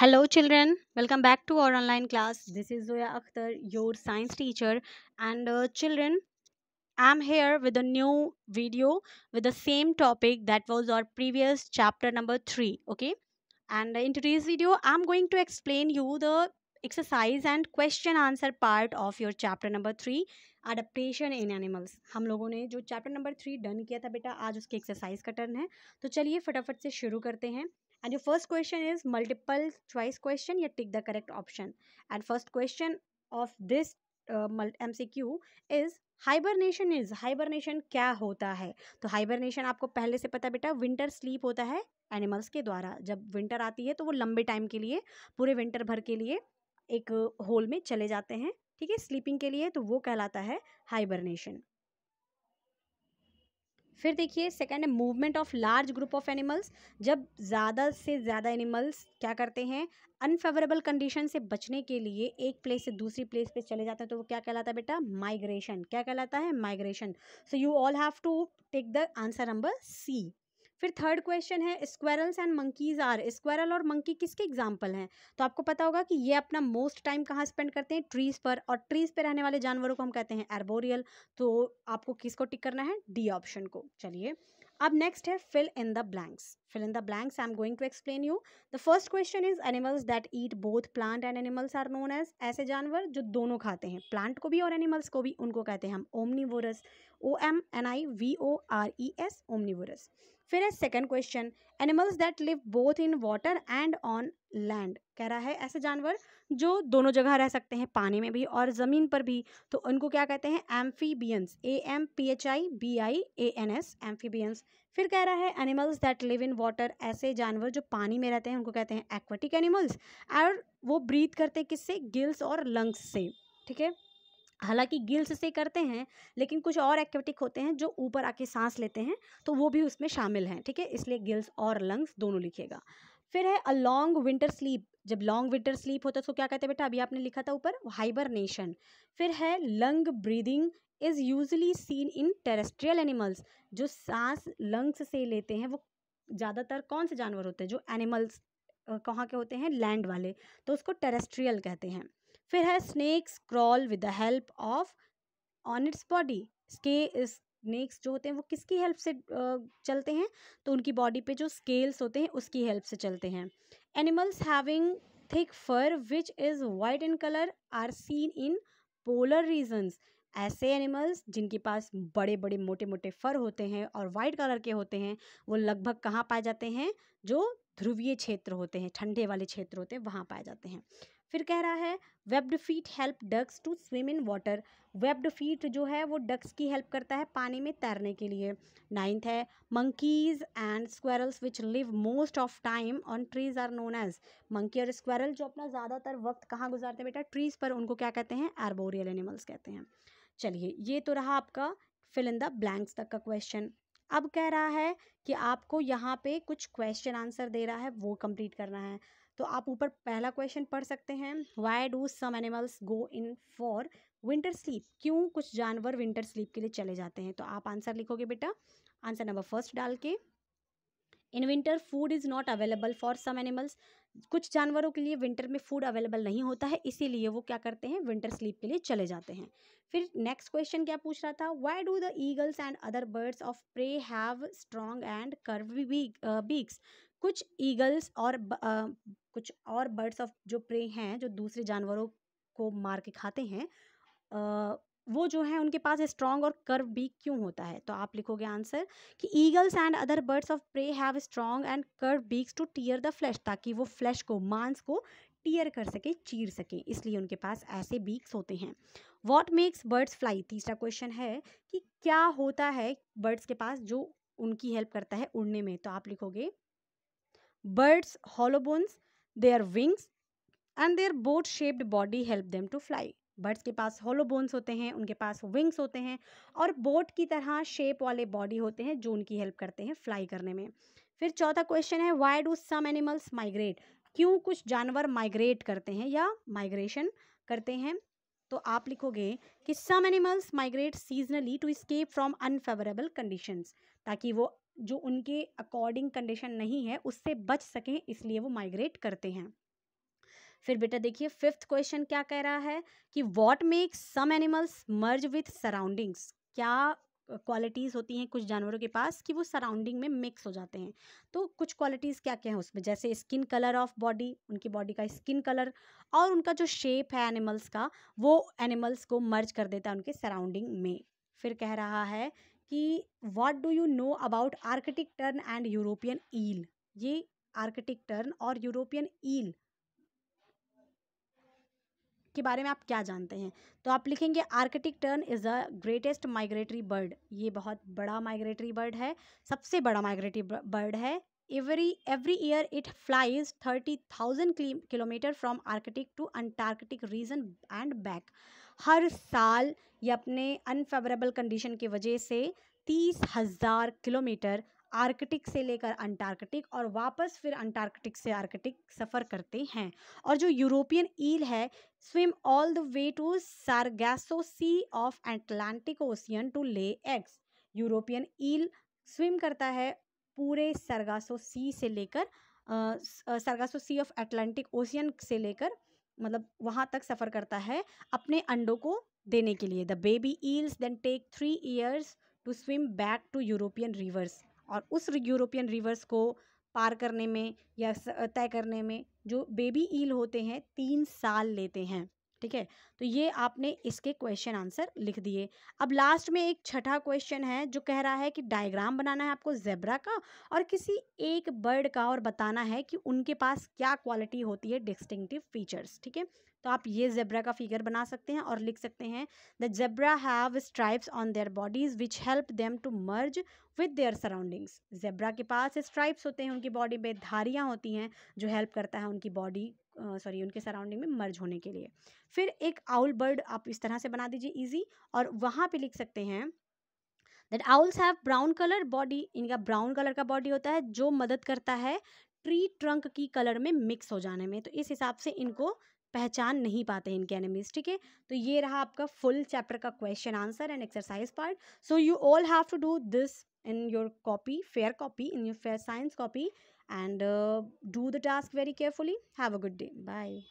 hello children welcome back to our online class this is Zoya Akhtar your science teacher and children I am here with a new video with the same topic that was our previous chapter number three okay and in today's video I am going to explain you the exercise and question answer part of your chapter number three adaptation in animals हम लोगों ने जो chapter number three done किया था बेटा आज उसके exercise का टर्न है तो चलिए फटाफट से शुरू करते हैं and your first question is multiple choice question या tick the correct option and first question of this M C Q is hibernation is hibernation क्या होता है तो हाइबरनेशन आपको पहले से पता बेटा विंटर स्लीप होता है एनिमल्स के द्वारा जब विंटर आती है तो वो लंबे टाइम के लिए पूरे विंटर भर के लिए एक होल में चले जाते हैं ठीक है स्लीपिंग के लिए तो वो कहलाता है हाइबरनेशन फिर देखिए सेकेंड है movement of large group of animals जब ज़्यादा से ज़्यादा एनिमल्स क्या करते हैं अनफेवरेबल कंडीशन से बचने के लिए एक प्लेस से दूसरी प्लेस पे चले जाते हैं तो वो क्या कहलाता है बेटा माइग्रेशन क्या कहलाता है migration so you all have to take the answer number C फिर थर्ड क्वेश्चन है squirrels and monkeys are squirrel और मंकी किसके एग्जाम्पल हैं तो आपको पता होगा कि ये अपना मोस्ट टाइम कहाँ स्पेंड करते हैं ट्रीज़ पर और ट्रीज़ पर रहने वाले जानवरों को हम कहते हैं एर्बोरियल तो आपको किसको टिक करना है डी ऑप्शन को चलिए अब नेक्स्ट है fill in the blanks fill in the blanks I am going to explain you the first question is animals that eat both plant and animals are known as ऐसे जानवर जो दोनों खाते हैं प्लांट को भी और एनिमल्स को भी उनको कहते हैं हम omni O M N I V O R E S omnivores फिर है second question animals that live both in water and on land कह रहा है ऐसे जानवर जो दोनों जगह रह सकते हैं पानी में भी और ज़मीन पर भी तो उनको क्या कहते हैं amphibians A M P H I B I A N S amphibians फिर कह रहा है animals that live in water ऐसे जानवर जो पानी में रहते हैं उनको कहते हैं एक्वेटिक एनिमल्स और वो ब्रीथ करते हैं किससे गिल्स और लंग्स से ठीक है हालांकि गिल्स से करते हैं लेकिन कुछ और एक्टिविटिक होते हैं जो ऊपर आके सांस लेते हैं तो वो भी उसमें शामिल हैं ठीक है इसलिए गिल्स और लंग्स दोनों लिखेगा फिर है अ लॉन्ग विंटर स्लीप जब लॉन्ग विंटर स्लीप होता है तो क्या कहते हैं बेटा अभी आपने लिखा था ऊपर हाइबरनेशन फिर है lung breathing is usually seen in terrestrial animals जो सांस लंग्स से लेते हैं वो ज़्यादातर कौन से जानवर होते हैं जो एनिमल्स कहाँ के होते हैं लैंड वाले तो उसको टेरेस्ट्रियल कहते हैं फिर है snakes crawl with the help of on its body स्के स्नैक्स जो होते हैं वो किसकी हेल्प से चलते हैं तो उनकी बॉडी पे जो स्केल्स होते हैं उसकी हेल्प से चलते हैं animals having thick fur which is white in colour are seen in polar regions ऐसे एनिमल्स जिनके पास बड़े बड़े मोटे मोटे फर होते हैं और वाइट कलर के होते हैं वो लगभग कहाँ पाए जाते हैं जो ध्रुवीय क्षेत्र होते हैं ठंडे वाले क्षेत्र होते हैं वहाँ पाए जाते हैं फिर कह रहा है webbed feet help ducks to swim in water webbed feet जो है वो डक्स की हेल्प करता है पानी में तैरने के लिए नाइन्थ है monkeys and squirrels which live most of time on trees are known as monkey और स्क्वेरल जो अपना ज़्यादातर वक्त कहाँ गुजारते हैं बेटा ट्रीज़ पर उनको क्या कहते हैं आर्बोरियल एनिमल्स कहते हैं चलिए ये तो रहा आपका फिल इन द ब्लैंक्स तक का क्वेश्चन अब कह रहा है कि आपको यहाँ पे कुछ क्वेश्चन आंसर दे रहा है वो कंप्लीट करना है तो आप ऊपर पहला क्वेश्चन पढ़ सकते हैं why do some animals go in for winter sleep क्यों कुछ जानवर विंटर स्लीप के लिए चले जाते हैं तो आप आंसर लिखोगे बेटा आंसर नंबर फर्स्ट डाल के in winter food is not available for some animals कुछ जानवरों के लिए विंटर में फूड अवेलेबल नहीं होता है इसीलिए वो क्या करते हैं विंटर स्लीप के लिए चले जाते हैं फिर नेक्स्ट क्वेश्चन क्या पूछ रहा था why do the eagles and other birds of prey have strong and curve beaks कुछ ईगल्स और कुछ और बर्ड्स ऑफ जो प्रे हैं जो दूसरे जानवरों को मार के खाते हैं वो जो है उनके पास स्ट्रॉन्ग और कर्व भी क्यों होता है तो आप लिखोगे आंसर कि eagles and other birds of prey have strong and curve beaks to tear the flesh ताकि वो फ्लैश को मांस को टीयर कर सके चीर सके इसलिए उनके पास ऐसे बीक्स होते हैं वॉट मेक्स बर्ड्स फ्लाई तीसरा क्वेश्चन है कि क्या होता है बर्ड्स के पास जो उनकी हेल्प करता है उड़ने में तो आप लिखोगे birds hollow bones their wings and their boat shaped body help them to fly birds के पास होलो बोन्स होते हैं उनके पास विंग्स होते हैं और बोट की तरह शेप वाले बॉडी होते हैं जो उनकी हेल्प करते हैं फ्लाई करने में फिर चौथा क्वेश्चन है why do some animals migrate क्यों कुछ जानवर माइग्रेट करते हैं या माइग्रेशन करते हैं तो आप लिखोगे कि some animals migrate seasonally to escape from unfavourable conditions ताकि वो जो उनके अकॉर्डिंग कंडीशन नहीं है उससे बच सकें इसलिए वो माइग्रेट करते हैं फिर बेटा देखिए फिफ्थ क्वेश्चन क्या कह रहा है कि what makes some animals merge with surroundings क्या क्वालिटीज़ होती हैं कुछ जानवरों के पास कि वो सराउंडिंग में मिक्स हो जाते हैं तो कुछ क्वालिटीज़ क्या क्या हैं उसमें जैसे स्किन कलर ऑफ बॉडी उनकी बॉडी का स्किन कलर और उनका जो शेप है एनिमल्स का वो एनिमल्स को मर्ज कर देता है उनके सराउंडिंग में फिर कह रहा है कि what do you know about Arctic tern and European eel ये आर्कटिक टर्न और यूरोपियन ईल के बारे में आप क्या जानते हैं तो आप लिखेंगे Arctic tern is the greatest migratory bird ये बहुत बड़ा माइग्रेटरी बर्ड है सबसे बड़ा माइग्रेटरी बर्ड है every every year it flies thirty thousand kilometre from Arctic to Antarctic region and back हर साल ये अपने अनफेवरेबल कंडीशन की वजह से तीस हज़ार किलोमीटर आर्कटिक से लेकर अंटार्कटिक और वापस फिर अंटार्कटिक से आर्कटिक सफ़र करते हैं और जो यूरोपियन ईल है swim all the way to Sargasso sea of Atlantic ocean to lay eggs European eel swim करता है पूरे सरगासो सी से लेकर Sargasso sea of Atlantic ocean से लेकर मतलब वहाँ तक सफ़र करता है अपने अंडों को देने के लिए the baby eels then take three years to swim back to European rivers और उस यूरोपियन रिवर्स को पार करने में या तय करने में जो बेबी ईल होते हैं तीन साल लेते हैं ठीक है तो ये आपने इसके क्वेश्चन आंसर लिख दिए अब लास्ट में एक छठा क्वेश्चन है जो कह रहा है कि डायग्राम बनाना है आपको जेब्रा का और किसी एक बर्ड का और बताना है कि उनके पास क्या क्वालिटी होती है डिस्टिंगटिव फीचर्स ठीक है तो आप ये जेब्रा का फिगर बना सकते हैं और लिख सकते हैं the zebra have stripes on their bodies which help them to merge with their surroundings zebra के पास स्ट्राइप्स होते हैं उनकी बॉडी में धारियाँ होती हैं जो हेल्प करता है उनकी बॉडी सॉरी uh, उनके सराउंडिंग में मर्ज होने के लिए फिर एक आउल बर्ड आप इस तरह से बना दीजिए ईजी और वहाँ पर लिख सकते हैं that owls have brown colour body इनका ब्राउन कलर का बॉडी होता है जो मदद करता है ट्री ट्रंक की कलर में मिक्स हो जाने में तो इस हिसाब से इनको पहचान नहीं पाते इनके एनिमीज ठीक है तो ये रहा आपका फुल चैप्टर का question answer and exercise part so you all have to do this in your copy fair copy in your fair science copy and do the task very carefully have a good day bye